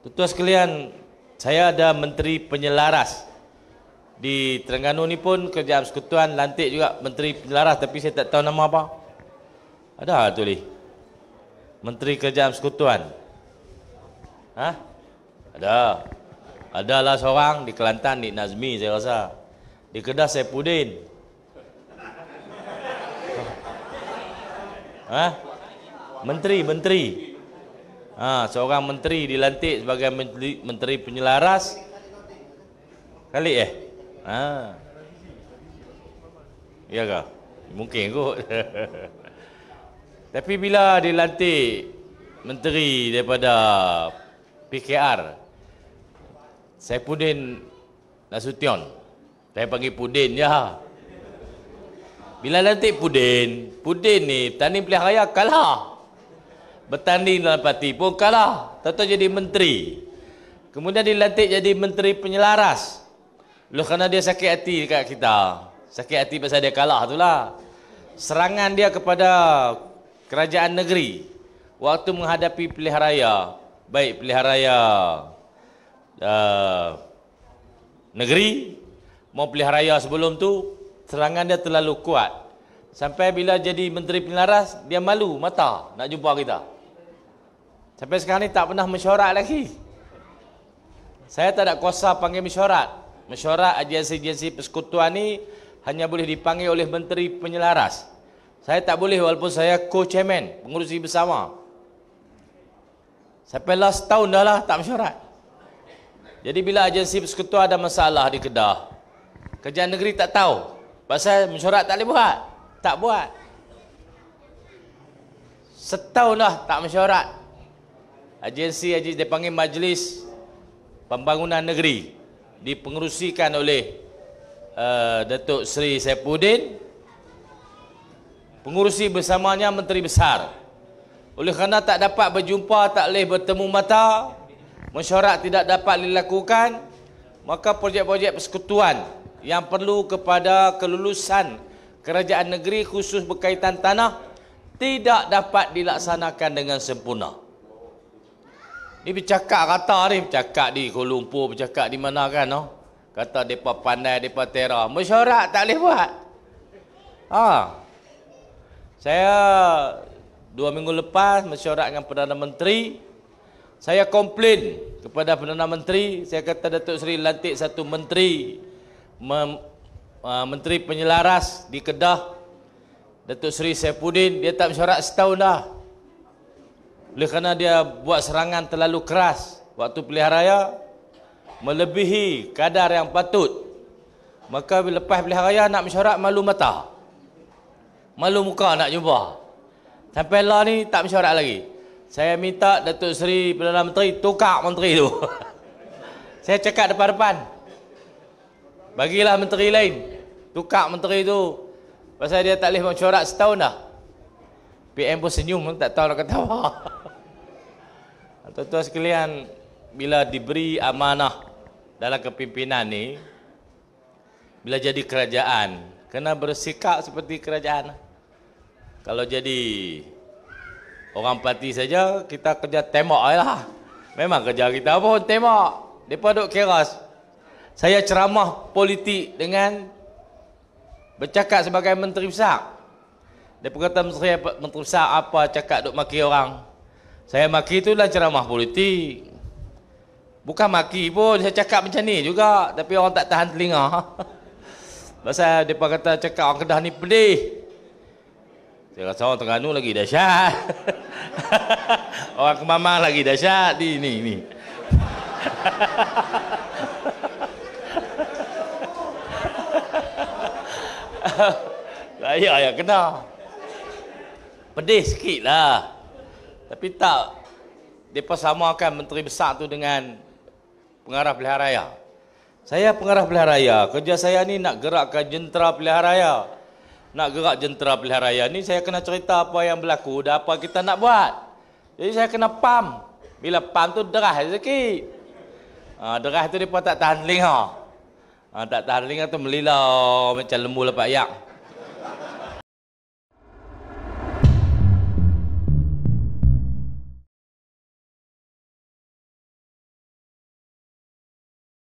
Tuan-tuan sekalian, saya ada Menteri Penyelaras. Di Terengganu ni pun kerjaan sekutuan lantik juga Menteri Penyelaras tapi saya tak tahu nama apa. Ada tu ni. Menteri Kerjaan Sekutuan. Ha? Ada. Adalah seorang di Kelantan ni Nazmi saya rasa. Di Kedah saya Pudin. Ha? Menteri, menteri ha, seorang menteri dilantik sebagai menteri, menteri penyelaras kali eh ha. ya ke mungkin kot tapi bila dilantik menteri daripada PKR saya Pudin Nasution saya panggil Pudin ya bila nanti Pudin Pudin ni tanim pilihan raya kalah bertanding dalam parti pun kalah tetap jadi menteri kemudian dilantik jadi menteri penyelaras Lu kerana dia sakit hati dekat kita sakit hati pasal dia kalah tu lah serangan dia kepada kerajaan negeri waktu menghadapi pilihan raya baik pilihan raya uh, eh, negeri mau pilihan raya sebelum tu serangan dia terlalu kuat sampai bila jadi menteri penyelaras dia malu mata nak jumpa kita Sampai sekarang ni tak pernah mesyuarat lagi. Saya tak ada kuasa panggil mesyuarat. Mesyuarat agensi-agensi persekutuan ni hanya boleh dipanggil oleh menteri penyelaras. Saya tak boleh walaupun saya co-chairman, pengurusi bersama. Sampai last tahun dah lah tak mesyuarat. Jadi bila agensi persekutuan ada masalah di Kedah, kerjaan negeri tak tahu. Pasal mesyuarat tak boleh buat. Tak buat. Setahun dah tak mesyuarat agensi agensi dipanggil majlis pembangunan negeri dipengerusikan oleh uh, Datuk Seri Saipudin pengurusi bersamanya Menteri Besar oleh kerana tak dapat berjumpa tak boleh bertemu mata mesyuarat tidak dapat dilakukan maka projek-projek persekutuan yang perlu kepada kelulusan kerajaan negeri khusus berkaitan tanah tidak dapat dilaksanakan dengan sempurna. Ni bercakap kata ni bercakap di Kuala Lumpur bercakap di mana kan noh. Kata depa pandai depa tera. Mesyuarat tak boleh buat. Ha. Saya dua minggu lepas mesyuarat dengan Perdana Menteri. Saya komplain kepada Perdana Menteri, saya kata Datuk Seri lantik satu menteri mem, uh, menteri penyelaras di Kedah. Datuk Seri Saifuddin dia tak mesyuarat setahun dah. Oleh kerana dia buat serangan terlalu keras waktu pilihan raya melebihi kadar yang patut. Maka bila lepas pilihan raya nak mesyuarat malu mata. Malu muka nak jumpa. Sampai lah ni tak mesyuarat lagi. Saya minta Datuk Seri Perdana Menteri tukar menteri tu. Saya cakap depan-depan. Bagilah menteri lain. Tukar menteri tu. Pasal dia tak boleh mesyuarat setahun dah. PM pun senyum tak tahu nak kata apa. Tuan-tuan sekalian, bila diberi amanah dalam kepimpinan ni, bila jadi kerajaan, kena bersikap seperti kerajaan. Kalau jadi orang parti saja, kita kerja tembak lah. Memang kerja kita pun tembak. Mereka duduk keras. Saya ceramah politik dengan bercakap sebagai menteri besar. Dia kata menteri besar apa cakap duduk maki orang. Saya maki itulah ceramah politik. Bukan maki pun, saya cakap macam ni juga. Tapi orang tak tahan telinga. Pasal mereka kata cakap orang Kedah ni pedih. Saya rasa orang Terengganu lagi dahsyat. orang Kemama lagi dahsyat. Di ni, ni. Layak yang kena. Pedih sikit lah. Tapi tak Mereka samakan menteri besar tu dengan Pengarah pilihan raya Saya pengarah pilihan raya Kerja saya ni nak gerakkan jentera pilihan raya Nak gerak jentera pilihan raya ni Saya kena cerita apa yang berlaku Dan apa kita nak buat Jadi saya kena pam Bila pam tu derah rezeki ha, Derah tu mereka tak tahan lingah ha, Tak tahan lingah tu melilau Macam lembu lepak yak